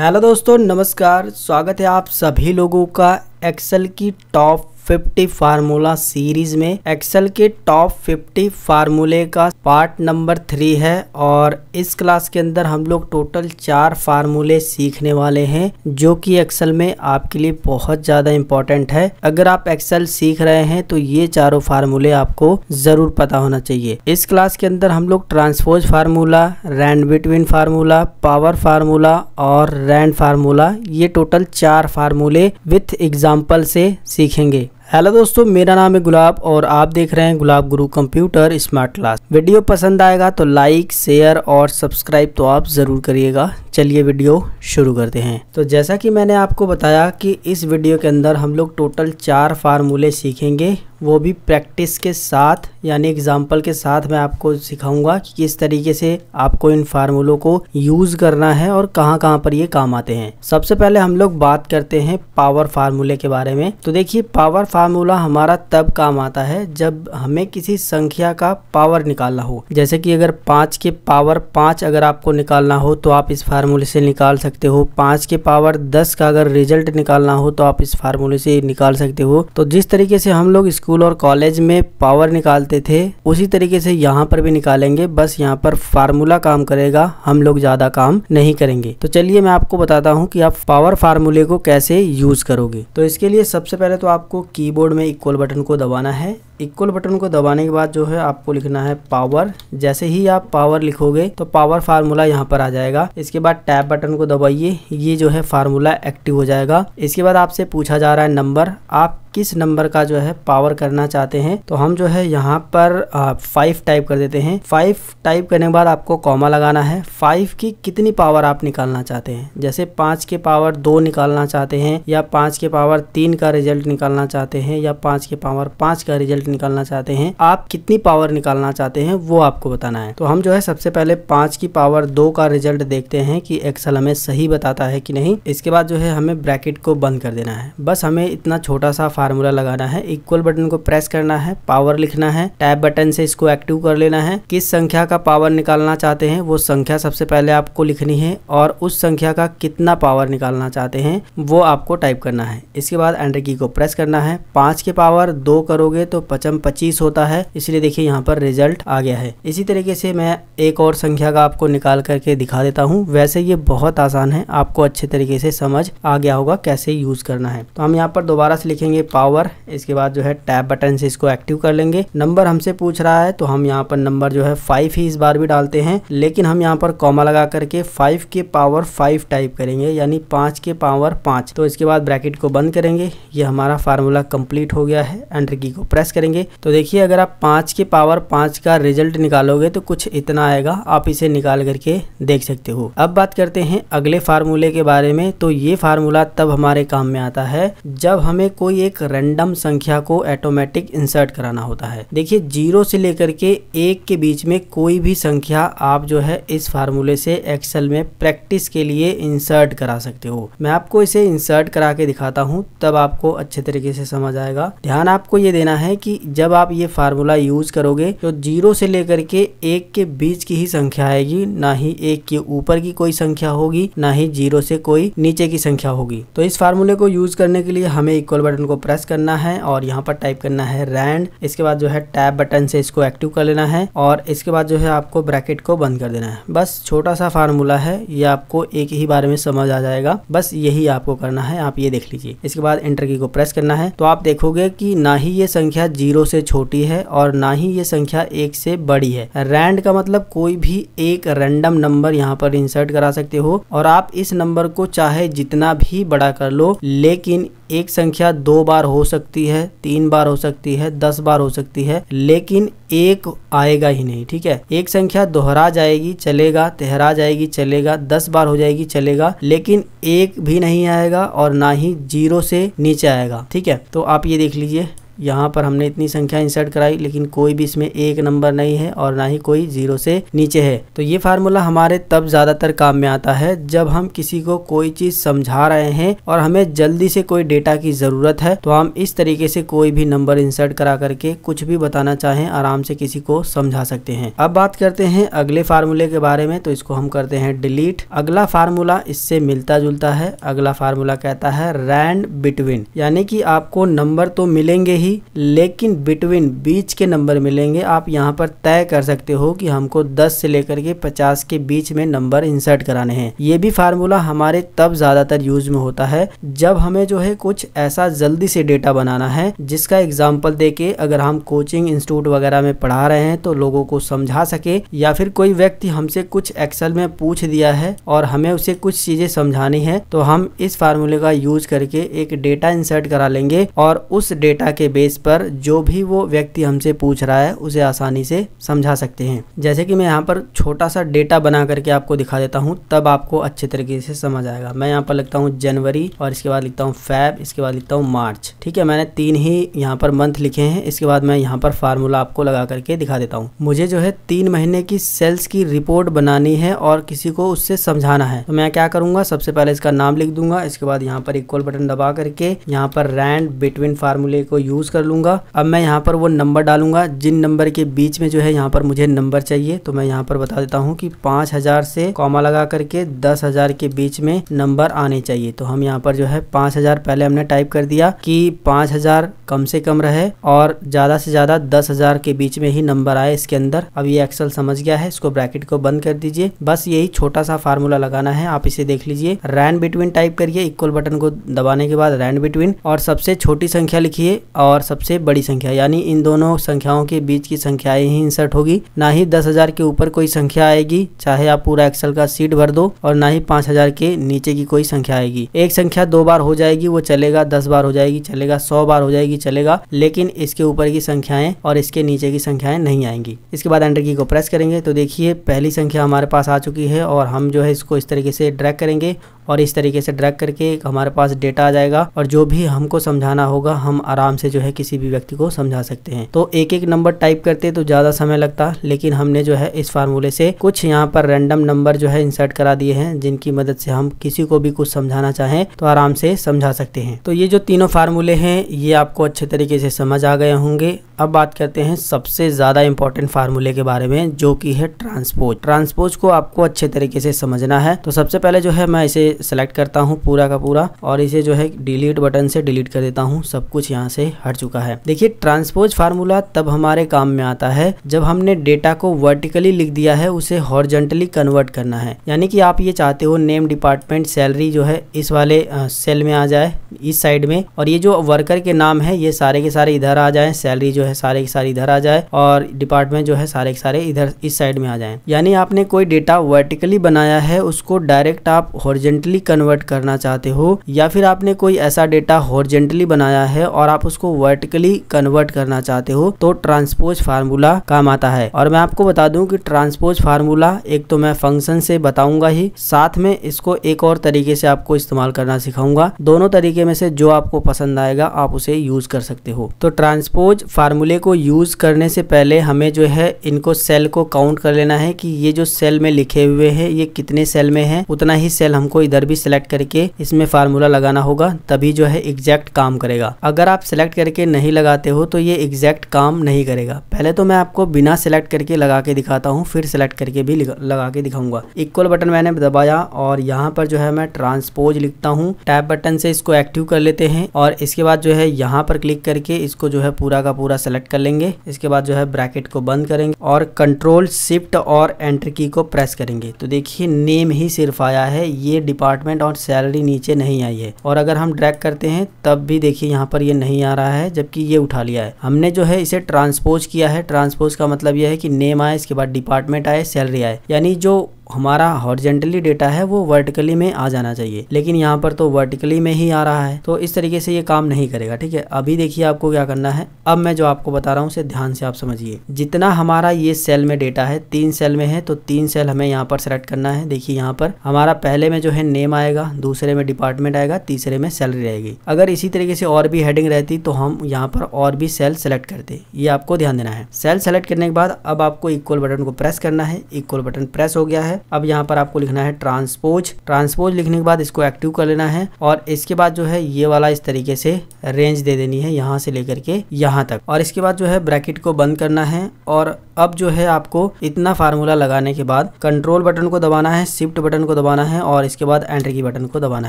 hello दोस्तों नमस्कार स्वागत है आप सभी लोगों का एक्सेल की टॉप 50 फार्मूला सीरीज में एक्सेल के टॉप 50 फार्मूले का पार्ट नंबर थ्री है और इस क्लास के अंदर हम लोग टोटल चार फार्मूले सीखने वाले हैं जो कि एक्सेल में आपके लिए बहुत ज़्यादा इम्पोर्टेंट है अगर आप एक्सेल सीख रहे हैं तो ये चारों फार्मूले आपको ज़रूर पता होना चाहिए इस क्लास के अंदर हम लोग transpose formula rand between formula power formula और रैंड फार्मूला ये टोटल चार फार्मूले विथ एग्जाम्पल से सीखेंगे हेलो दोस्तों मेरा नाम है गुलाब और आप देख रहे हैं गुलाब गुरु कंप्यूटर स्मार्ट क्लास वीडियो पसंद आएगा तो लाइक शेयर और सब्सक्राइब तो आप ज़रूर करिएगा चलिए वीडियो शुरू करते हैं तो जैसा कि मैंने आपको बताया कि इस वीडियो के अंदर हम लोग टोटल चार फार्मूले सीखेंगे वो भी प्रैक्टिस के साथ यानी एग्जाम्पल के साथ मैं आपको सिखाऊंगा कि किस तरीके से आपको इन फार्मूलों को यूज़ करना है और कहाँ कहाँ पर ये काम आते हैं सबसे पहले हम लोग बात करते हैं पावर फार्मूले के बारे में तो देखिए पावर फार्मूला हमारा तब काम आता है जब हमें किसी संख्या का पावर निकालना हो जैसे कि अगर पाँच के पावर पाँच अगर आपको निकालना हो तो आप इस फार्मूले से निकाल सकते हो पाँच के पावर दस का अगर रिजल्ट निकालना हो तो आप इस फार्मूले से निकाल सकते हो तो जिस तरीके से हम लोग स्कूल और कॉलेज में पावर निकालते थे उसी तरीके से यहाँ पर भी निकालेंगे बस यहाँ पर फार्मूला काम करेगा हम लोग ज़्यादा काम नहीं करेंगे तो चलिए मैं आपको बताता हूँ कि आप पावर फार्मूले को कैसे यूज़ करोगे तो इसके लिए सबसे पहले तो आपको की कीबोर्ड में इक्वल बटन को दबाना है इक्वल बटन को दबाने के बाद जो है आपको लिखना है पावर जैसे ही आप पावर लिखोगे तो पावर फार्मूला यहाँ पर आ जाएगा इसके बाद टैब बटन को दबाइए ये जो है फार्मूला एक्टिव हो जाएगा इसके बाद आपसे पूछा जा रहा है नंबर आप किस नंबर का जो है पावर करना चाहते हैं तो हम जो है यहाँ पर फाइव टाइप कर देते हैं फाइव टाइप करने के बाद आपको कॉमा लगाना है फाइव की कितनी पावर आप निकालना चाहते हैं जैसे पाँच के पावर दो निकालना चाहते हैं या पाँच के पावर तीन का रिजल्ट निकालना चाहते हैं या पाँच के पावर पाँच का रिजल्ट यूनिट निकालना चाहते हैं आप कितनी पावर निकालना चाहते हैं वो आपको बताना है तो हम जो है सबसे पहले पांच की पावर दो का रिजल्ट देखते हैं कि एक्सल हमें सही बताता है कि नहीं इसके बाद जो है हमें ब्रैकेट को बंद कर देना है बस हमें इतना छोटा सा फार्मूला लगाना है इक्वल बटन को प्रेस करना है पावर लिखना है टैब बटन से इसको एक्टिव कर लेना है किस संख्या का पावर निकालना चाहते हैं वो संख्या सबसे पहले आपको लिखनी है और उस संख्या का कितना पावर निकालना चाहते हैं वो आपको टाइप करना है इसके बाद एंटर की को प्रेस करना है पांच के पावर दो करोगे तो पचम पच्चीस होता है इसलिए देखिए यहाँ पर रिजल्ट आ गया है इसी तरीके से मैं एक और संख्या का आपको निकाल करके दिखा देता हूँ वैसे ये बहुत आसान है आपको अच्छे तरीके से समझ आ गया होगा कैसे यूज करना है तो हम यहाँ पर दोबारा से लिखेंगे पावर इसके बाद जो है टैब बटन से इसको एक्टिव कर लेंगे नंबर हमसे पूछ रहा है तो हम यहाँ पर नंबर जो है फाइव ही इस बार भी डालते हैं लेकिन हम यहाँ पर कॉमा लगा करके फाइव के पावर फाइव टाइप करेंगे यानी पांच के पावर पांच तो इसके बाद ब्रैकेट को बंद करेंगे ये हमारा फार्मूला कंप्लीट हो गया है एंट्री की को प्रेस करेंगे करेंगे तो देखिए अगर आप पाँच के पावर पाँच का रिजल्ट निकालोगे तो कुछ इतना आएगा आप इसे निकाल करके देख सकते हो अब बात करते हैं अगले फार्मूले के बारे में तो ये फार्मूला तब हमारे काम में आता है जब हमें कोई एक रेंडम संख्या को ऑटोमेटिक इंसर्ट कराना होता है देखिए जीरो से लेकर के एक के बीच में कोई भी संख्या आप जो है इस फार्मूले से एक्सेल में प्रैक्टिस के लिए इंसर्ट करा सकते हो मैं आपको इसे इंसर्ट करा के दिखाता हूँ तब आपको अच्छे तरीके से समझ आएगा ध्यान आपको ये देना है कि जब आप ये फार्मूला यूज करोगे तो जीरो से लेकर के एक के बीच की ही संख्या आएगी ना ही एक के ऊपर की कोई संख्या होगी ना ही जीरो से कोई नीचे की संख्या होगी तो इस फार्मूले को यूज करने के लिए हमें इक्वल बटन को प्रेस करना है और यहाँ पर टाइप करना है रैंड इसके बाद जो है टैब बटन से इसको एक्टिव कर लेना है और इसके बाद जो है आपको ब्रैकेट को बंद कर देना है बस छोटा सा फार्मूला है ये आपको एक ही बार में समझ आ जाएगा बस यही आपको करना है आप ये देख लीजिए इसके बाद एंटर की को प्रेस करना है तो आप देखोगे कि ना ही ये संख्या जीरो जीरो से छोटी है और ना ही ये संख्या एक से बड़ी है रैंड का मतलब कोई भी एक रैंडम नंबर यहाँ पर इंसर्ट करा सकते हो और आप इस नंबर को चाहे जितना भी बड़ा कर लो लेकिन एक संख्या दो बार हो सकती है तीन बार हो सकती है दस बार हो सकती है लेकिन एक आएगा ही नहीं ठीक है एक संख्या दोहरा जाएगी चलेगा तेहरा जाएगी चलेगा दस बार हो जाएगी चलेगा लेकिन एक भी नहीं आएगा और ना ही जीरो से नीचे आएगा ठीक है तो आप ये देख लीजिए यहाँ पर हमने इतनी संख्या इंसर्ट कराई लेकिन कोई भी इसमें एक नंबर नहीं है और ना ही कोई जीरो से नीचे है तो ये फार्मूला हमारे तब ज़्यादातर काम में आता है जब हम किसी को कोई चीज़ समझा रहे हैं और हमें जल्दी से कोई डेटा की ज़रूरत है तो हम इस तरीके से कोई भी नंबर इंसर्ट करा करके कुछ भी बताना चाहें आराम से किसी को समझा सकते हैं अब बात करते हैं अगले फार्मूले के बारे में तो इसको हम करते हैं डिलीट अगला फार्मूला इससे मिलता जुलता है अगला फार्मूला कहता है रैंड बिटवीन यानी कि आपको नंबर तो मिलेंगे ही ही लेकिन बिटवीन बीच के नंबर मिलेंगे आप यहाँ पर तय कर सकते हो कि हमको 10 से लेकर के 50 के बीच में नंबर इंसर्ट कराने हैं ये भी फार्मूला हमारे तब ज़्यादातर यूज में होता है जब हमें जो है कुछ ऐसा जल्दी से डेटा बनाना है जिसका एग्जाम्पल दे के अगर हम कोचिंग इंस्टीट्यूट वगैरह में पढ़ा रहे हैं तो लोगों को समझा सके या फिर कोई व्यक्ति हमसे कुछ एक्सल में पूछ दिया है और हमें उसे कुछ चीज़ें समझानी है तो हम इस फार्मूले का यूज करके एक डेटा इंसर्ट करा लेंगे और उस डेटा के बेस पर जो भी वो व्यक्ति हमसे पूछ रहा है उसे आसानी से समझा सकते हैं जैसे कि मैं यहाँ पर छोटा सा डेटा बना करके आपको दिखा देता हूँ तब आपको अच्छे तरीके से समझ आएगा मैं यहाँ पर लिखता हूँ जनवरी और इसके बाद लिखता हूँ फैब इसके बाद लिखता हूँ मार्च ठीक है मैंने तीन ही यहाँ पर मंथ लिखे हैं इसके बाद मैं यहाँ पर फार्मूला आपको लगा करके दिखा देता हूँ मुझे जो है तीन महीने की सेल्स की रिपोर्ट बनानी है और किसी को उससे समझाना है तो मैं क्या करूंगा सबसे पहले इसका नाम लिख दूंगा इसके बाद यहाँ पर इक्वल बटन दबा करके यहाँ पर रैंड बिटवीन फार्मूले को यूज चूज़ कर लूँगा अब मैं यहाँ पर वो नंबर डालूंगा जिन नंबर के बीच में जो है यहाँ पर मुझे नंबर चाहिए तो मैं यहाँ पर बता देता हूँ कि पाँच हज़ार से कॉमा लगा करके दस हज़ार के बीच में नंबर आने चाहिए तो हम यहाँ पर जो है पाँच हज़ार पहले हमने टाइप कर दिया कि पाँच हज़ार कम से कम रहे और ज़्यादा से ज़्यादा दस हज़ार के बीच में ही नंबर आए इसके अंदर अब ये एक्सल समझ गया है इसको ब्रैकेट को बंद कर दीजिए बस यही छोटा सा फार्मूला लगाना है आप इसे देख लीजिए रैन बिटवीन टाइप करिए इक्वल बटन को दबाने के बाद रैन बिटवीन और सबसे छोटी संख्या लिखिए और और सबसे बड़ी संख्या यानी इन दोनों संख्याओं के बीच की संख्याएं ही इंसर्ट होगी ना ही दस हजार के ऊपर कोई संख्या आएगी चाहे आप पूरा एक्सल का सीट भर दो और ना ही पांच हजार के नीचे की कोई संख्या आएगी एक संख्या दो बार हो जाएगी वो चलेगा दस बार हो जाएगी चलेगा सौ बार हो जाएगी चलेगा लेकिन इसके ऊपर की संख्याएं और इसके नीचे की संख्याएं नहीं आएंगी इसके बाद एंटर की को प्रेस करेंगे तो देखिए पहली संख्या हमारे पास आ चुकी है और हम जो है इसको इस तरीके से ड्रैग करेंगे और इस तरीके से ड्रैग करके हमारे पास डेटा आ जाएगा और जो भी हमको समझाना होगा हम आराम से जो है किसी भी व्यक्ति को समझा सकते हैं तो एक एक नंबर टाइप करते तो ज़्यादा समय लगता लेकिन हमने जो है इस फार्मूले से कुछ यहाँ पर रैंडम नंबर जो है इंसर्ट करा दिए हैं जिनकी मदद से हम किसी को भी कुछ समझाना चाहें तो आराम से समझा सकते हैं तो ये जो तीनों फार्मूले हैं ये आपको अच्छे तरीके से समझ आ गए होंगे अब बात करते हैं सबसे ज़्यादा इम्पोर्टेंट फार्मूले के बारे में जो कि है ट्रांसपोज ट्रांसपोज को आपको अच्छे तरीके से समझना है तो सबसे पहले जो है मैं इसे सेलेक्ट करता हूँ पूरा का पूरा और इसे जो है डिलीट बटन से डिलीट कर देता हूँ सब कुछ यहाँ से हट चुका है देखिए ट्रांसपोज फार्मूला तब हमारे काम में आता है जब हमने डेटा को वर्टिकली लिख दिया है उसे हॉर्जेंटली कन्वर्ट करना है यानी कि आप ये चाहते हो नेम डिपार्टमेंट सैलरी जो है इस वाले सेल में आ जाए इस साइड में और ये जो वर्कर के नाम है ये सारे के सारे इधर आ जाए सैलरी जो है सारे के सारे इधर आ जाए और डिपार्टमेंट जो है सारे के सारे इधर इस साइड में आ जाए यानी आपने कोई डेटा वर्टिकली बनाया है उसको डायरेक्ट आप हॉर्जेंटली हॉरिजेंटली कन्वर्ट करना चाहते हो या फिर आपने कोई ऐसा डेटा हॉरिजेंटली बनाया है और आप उसको वर्टिकली कन्वर्ट करना चाहते हो तो ट्रांसपोज फार्मूला काम आता है और मैं आपको बता दूं कि ट्रांसपोज फार्मूला एक तो मैं फंक्शन से बताऊंगा ही साथ में इसको एक और तरीके से आपको इस्तेमाल करना सिखाऊंगा दोनों तरीके में से जो आपको पसंद आएगा आप उसे यूज कर सकते हो तो ट्रांसपोज फार्मूले को यूज करने से पहले हमें जो है इनको सेल को काउंट कर लेना है कि ये जो सेल में लिखे हुए है ये कितने सेल में है उतना ही सेल हमको इधर इधर भी सिलेक्ट करके इसमें फार्मूला लगाना होगा तभी जो है एग्जैक्ट काम करेगा अगर आप सिलेक्ट करके नहीं लगाते हो तो ये एग्जैक्ट काम नहीं करेगा पहले तो मैं आपको बिना सिलेक्ट करके लगा के दिखाता हूँ फिर सिलेक्ट करके भी लगा के दिखाऊंगा इक्वल बटन मैंने दबाया और यहाँ पर जो है मैं ट्रांसपोज लिखता हूँ टैप बटन से इसको एक्टिव कर लेते हैं और इसके बाद जो है यहाँ पर क्लिक करके इसको जो है पूरा का पूरा सेलेक्ट कर लेंगे इसके बाद जो है ब्रैकेट को बंद करेंगे और कंट्रोल शिफ्ट और एंट्री की को प्रेस करेंगे तो देखिए नेम ही सिर्फ आया है ये डिपार्टमेंट और सैलरी नीचे नहीं आई है और अगर हम ड्रैग करते हैं तब भी देखिए यहाँ पर ये नहीं आ रहा है जबकि ये उठा लिया है हमने जो है इसे ट्रांसपोज किया है ट्रांसपोज का मतलब यह है कि नेम आए इसके बाद डिपार्टमेंट आए सैलरी आए यानी जो हमारा हॉर्जेंटली डेटा है वो वर्टिकली में आ जाना चाहिए लेकिन यहाँ पर तो वर्टिकली में ही आ रहा है तो इस तरीके से ये काम नहीं करेगा ठीक है अभी देखिए आपको क्या करना है अब मैं जो आपको बता रहा हूँ उसे ध्यान से आप समझिए जितना हमारा ये सेल में डेटा है तीन सेल में है तो तीन सेल हमें यहाँ पर सेलेक्ट करना है देखिए यहाँ पर हमारा पहले में जो है नेम आएगा दूसरे में डिपार्टमेंट आएगा तीसरे में सैलरी रहेगी अगर इसी तरीके से और भी हेडिंग रहती तो हम यहाँ पर और भी सेल सेलेक्ट करते ये आपको ध्यान देना है सेल सेलेक्ट करने के बाद अब आपको इक्वल बटन को प्रेस करना है इक्वल बटन प्रेस हो गया है अब यहाँ पर आपको लिखना है ट्रांसपोज ट्रांसपोज लिखने के बाद इसको एक्टिव कर लेना है और इसके बाद जो है ये वाला इस तरीके से रेंज दे देनी है यहाँ से लेकर के यहाँ तक और इसके बाद जो है ब्रैकेट को बंद करना है और अब जो है आपको इतना फार्मूला लगाने के बाद कंट्रोल बटन को दबाना है शिफ्ट बटन को दबाना है और इसके बाद एंटर की बटन को दबाना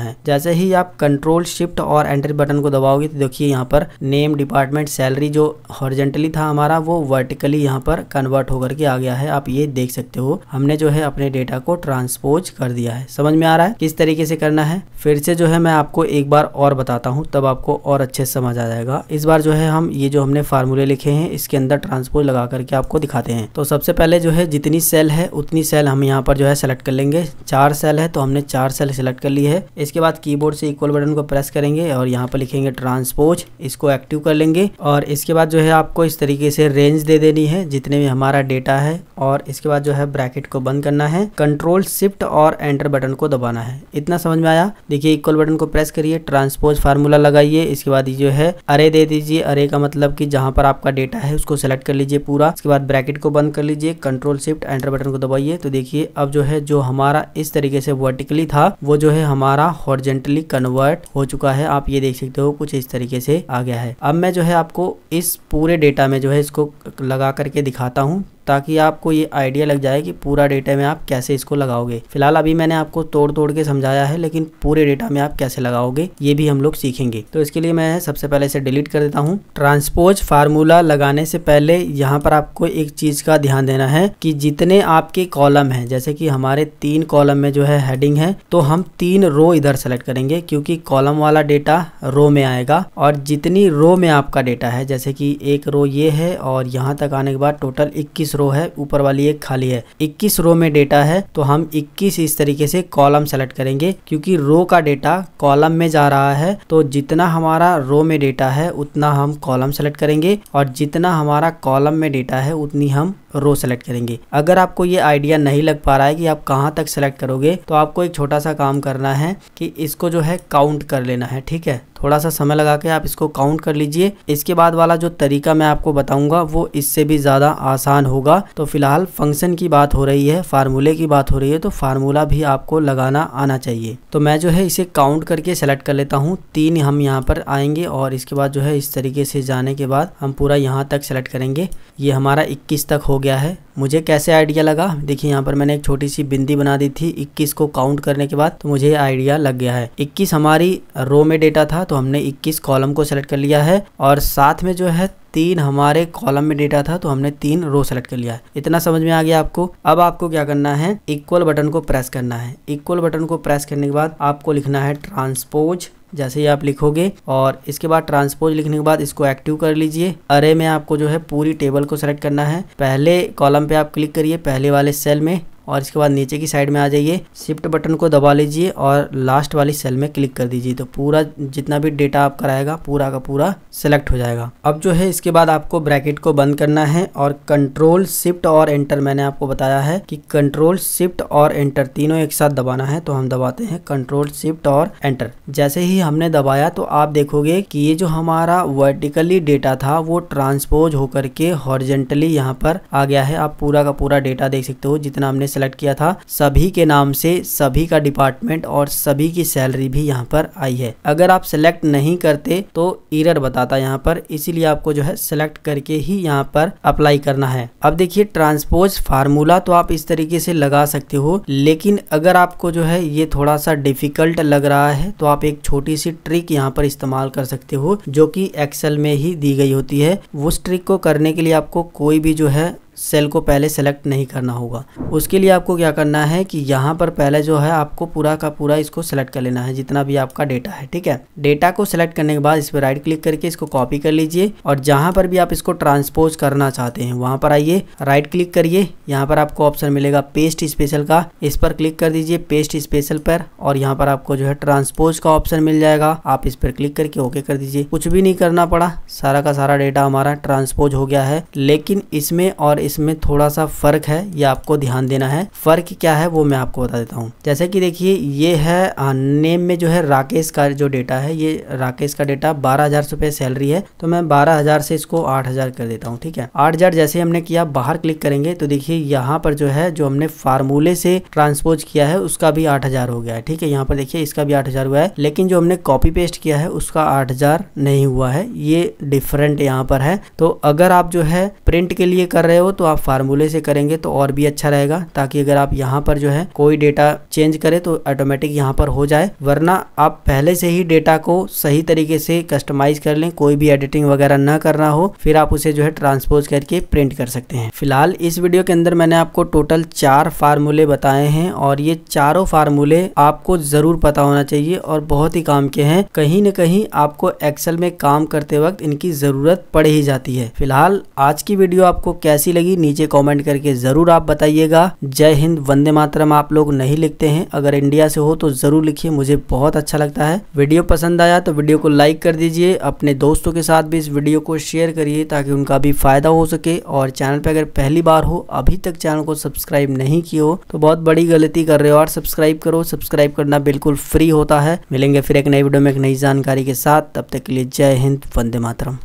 है जैसे ही आप कंट्रोल शिफ्ट और एंटर बटन को दबाओगे तो देखिए यहाँ पर नेम डिपार्टमेंट सैलरी जो हॉर्जेंटली था हमारा वो वर्टिकली यहाँ पर कन्वर्ट होकर के आ गया है आप ये देख सकते हो हमने जो है अपने डेटा को ट्रांसपोज कर दिया है समझ में आ रहा है किस तरीके से करना है फिर से जो है मैं आपको एक बार और बताता हूँ तब आपको और अच्छे से समझ आ जाएगा इस बार जो है हम ये जो हमने फार्मूले लिखे हैं इसके अंदर ट्रांसपोज लगा करके आपको दिखाते हैं तो सबसे पहले जो है जितनी सेल है उतनी सेल हम यहाँ पर जो है सेलेक्ट कर लेंगे चार सेल है तो हमने चार सेल सेलेक्ट कर ली है इसके बाद की से इक्वल बटन को प्रेस करेंगे और यहाँ पर लिखेंगे ट्रांसपोज इसको एक्टिव कर लेंगे और इसके बाद जो है आपको इस तरीके से रेंज दे देनी है जितने भी हमारा डेटा है और इसके बाद जो है ब्रैकेट को बंद करना है कंट्रोल शिफ्ट और एंटर बटन को दबाना है इतना समझ में आया देखिए इक्वल बटन को प्रेस करिए ट्रांसपोज फार्मूला लगाइए इसके बाद जो है अरे दे दीजिए अरे का मतलब कि जहां पर आपका डेटा है उसको सेलेक्ट कर लीजिए पूरा इसके बाद ब्रैकेट को बंद कर लीजिए कंट्रोल शिफ्ट एंटर बटन को दबाइए तो देखिए अब जो है जो हमारा इस तरीके से वर्टिकली था वो जो है हमारा हॉर्जेंटली कन्वर्ट हो चुका है आप ये देख सकते हो कुछ इस तरीके से आ गया है अब मैं जो है आपको इस पूरे डेटा में जो है इसको लगा करके दिखाता हूँ ताकि आपको ये आइडिया लग जाए कि पूरा डेटा में आप कैसे इसको लगाओगे फिलहाल अभी मैंने आपको तोड़ तोड़ के समझाया है लेकिन पूरे डेटा में आप कैसे लगाओगे ये भी हम लोग सीखेंगे तो इसके लिए मैं सबसे पहले इसे डिलीट कर देता हूँ ट्रांसपोज फार्मूला लगाने से पहले यहाँ पर आपको एक चीज का ध्यान देना है कि जितने आपके कॉलम है जैसे कि हमारे तीन कॉलम में जो है हेडिंग है तो हम तीन रो इधर सेलेक्ट करेंगे क्योंकि कॉलम वाला डेटा रो में आएगा और जितनी रो में आपका डेटा है जैसे कि एक रो ये है और यहाँ तक आने के बाद टोटल इक्कीस इक्कीस रो है ऊपर वाली एक खाली है इक्कीस रो में डेटा है तो हम इक्कीस इस तरीके से कॉलम सेलेक्ट करेंगे क्योंकि रो का डेटा कॉलम में जा रहा है तो जितना हमारा रो में डेटा है उतना हम कॉलम सेलेक्ट करेंगे और जितना हमारा कॉलम में डेटा है उतनी हम रो सेलेक्ट करेंगे अगर आपको ये आइडिया नहीं लग पा रहा है कि आप कहाँ तक सेलेक्ट करोगे तो आपको एक छोटा सा काम करना है कि इसको जो है काउंट कर लेना है ठीक है थोड़ा सा समय लगा के आप इसको काउंट कर लीजिए इसके बाद वाला जो तरीका मैं आपको बताऊंगा वो इससे भी ज़्यादा आसान होगा होगा तो फिलहाल फंक्शन की बात हो रही है फार्मूले की बात हो रही है तो फार्मूला भी आपको लगाना आना चाहिए तो मैं जो है इसे काउंट करके सेलेक्ट कर लेता हूँ तीन हम यहाँ पर आएंगे और इसके बाद जो है इस तरीके से जाने के बाद हम पूरा यहाँ तक सेलेक्ट करेंगे ये हमारा इक्कीस तक हो गया है मुझे कैसे आइडिया लगा देखिए यहाँ पर मैंने एक छोटी सी बिंदी बना दी थी 21 को काउंट करने के बाद तो मुझे आइडिया लग गया है 21 हमारी रो में डेटा था तो हमने 21 कॉलम को सेलेक्ट कर लिया है और साथ में जो है तीन हमारे कॉलम में डेटा था तो हमने तीन रो सेलेक्ट कर लिया है इतना समझ में आ गया आपको अब आपको क्या करना है इक्वल बटन को प्रेस करना है इक्वल बटन को प्रेस करने के बाद आपको लिखना है ट्रांसपोज जैसे ही आप लिखोगे और इसके बाद ट्रांसपोज लिखने के बाद इसको एक्टिव कर लीजिए अरे में आपको जो है पूरी टेबल को सेलेक्ट करना है पहले कॉलम पे आप क्लिक करिए पहले वाले सेल में और इसके बाद नीचे की साइड में आ जाइए शिफ्ट बटन को दबा लीजिए और लास्ट वाली सेल में क्लिक कर दीजिए तो पूरा जितना भी डेटा आपका रहेगा पूरा का पूरा सेलेक्ट हो जाएगा अब जो है इसके बाद आपको ब्रैकेट को बंद करना है और कंट्रोल शिफ्ट और एंटर मैंने आपको बताया है कि कंट्रोल शिफ्ट और एंटर तीनों एक साथ दबाना है तो हम दबाते हैं कंट्रोल शिफ्ट और एंटर जैसे ही हमने दबाया तो आप देखोगे की ये जो हमारा वर्टिकली डेटा था वो ट्रांसपोज होकर के हॉर्जेंटली यहाँ पर आ गया है आप पूरा का पूरा डेटा देख सकते हो जितना हमने सेलेक्ट किया था सभी के नाम से सभी का डिपार्टमेंट और सभी की सैलरी भी यहाँ पर आई है अगर आप सेलेक्ट नहीं करते तो एरर बताता यहाँ पर इसीलिए आपको जो है सेलेक्ट करके ही यहाँ पर अप्लाई करना है अब देखिए ट्रांसपोज फार्मूला तो आप इस तरीके से लगा सकते हो लेकिन अगर आपको जो है ये थोड़ा सा डिफिकल्ट लग रहा है तो आप एक छोटी सी ट्रिक यहाँ पर इस्तेमाल कर सकते हो जो कि एक्सेल में ही दी गई होती है उस ट्रिक को करने के लिए आपको कोई भी जो है सेल को पहले सेलेक्ट नहीं करना होगा उसके लिए आपको क्या करना है कि यहाँ पर पहले जो है आपको पूरा का पूरा इसको सेलेक्ट कर लेना है जितना भी आपका डेटा है ठीक है डेटा को सेलेक्ट करने के बाद इस पर राइट क्लिक करके इसको कॉपी कर लीजिए और जहाँ पर भी आप इसको ट्रांसपोज करना चाहते हैं वहाँ पर आइए राइट क्लिक करिए यहाँ पर आपको ऑप्शन मिलेगा पेस्ट स्पेशल का इस पर क्लिक कर दीजिए पेस्ट स्पेशल पर और यहाँ पर आपको जो है ट्रांसपोज का ऑप्शन मिल जाएगा आप इस पर क्लिक करके ओके कर दीजिए कुछ भी नहीं करना पड़ा सारा का सारा डेटा हमारा ट्रांसपोज हो गया है लेकिन इसमें और इसमें थोड़ा सा फ़र्क है ये आपको ध्यान देना है फ़र्क क्या है वो मैं आपको बता देता हूँ जैसे कि देखिए ये है नेम में जो है राकेश का जो डेटा है ये राकेश का डेटा बारह हज़ार रुपये सैलरी है तो मैं बारह हज़ार से इसको आठ हज़ार कर देता हूँ ठीक है आठ हज़ार जैसे हमने किया बाहर क्लिक करेंगे तो देखिए यहाँ पर जो है जो हमने फार्मूले से ट्रांसपोज किया है उसका भी आठ हज़ार हो गया है ठीक है यहाँ पर देखिए इसका भी आठ हज़ार हुआ है लेकिन जो हमने कॉपी पेस्ट किया है उसका आठ हज़ार नहीं हुआ है ये डिफरेंट यहाँ पर है तो अगर आप जो है प्रिंट के लिए कर रहे हो तो आप फार्मूले से करेंगे तो और भी अच्छा रहेगा ताकि अगर आप यहाँ पर जो है कोई डेटा चेंज करें तो ऑटोमेटिक यहाँ पर हो जाए वरना आप पहले से ही डेटा को सही तरीके से कस्टमाइज कर लें कोई भी एडिटिंग वगैरह ना करना हो फिर आप उसे जो है ट्रांसपोज करके प्रिंट कर सकते हैं फिलहाल इस वीडियो के अंदर मैंने आपको टोटल चार फार्मूले बताए हैं और ये चारों फार्मूले आपको जरूर पता होना चाहिए और बहुत ही काम के हैं कहीं न कहीं आपको एक्सेल में काम करते वक्त इनकी जरूरत पड़ ही जाती है फिलहाल आज की वीडियो आपको कैसी लगी लगी नीचे कमेंट करके ज़रूर आप बताइएगा जय हिंद वंदे मातरम आप लोग नहीं लिखते हैं अगर इंडिया से हो तो ज़रूर लिखिए मुझे बहुत अच्छा लगता है वीडियो पसंद आया तो वीडियो को लाइक कर दीजिए अपने दोस्तों के साथ भी इस वीडियो को शेयर करिए ताकि उनका भी फ़ायदा हो सके और चैनल पर अगर पहली बार हो अभी तक चैनल को सब्सक्राइब नहीं किया हो तो बहुत बड़ी गलती कर रहे हो और सब्सक्राइब करो सब्सक्राइब करना बिल्कुल फ्री होता है मिलेंगे फिर एक नई वीडियो में एक नई जानकारी के साथ तब तक के लिए जय हिंद वंदे मातरम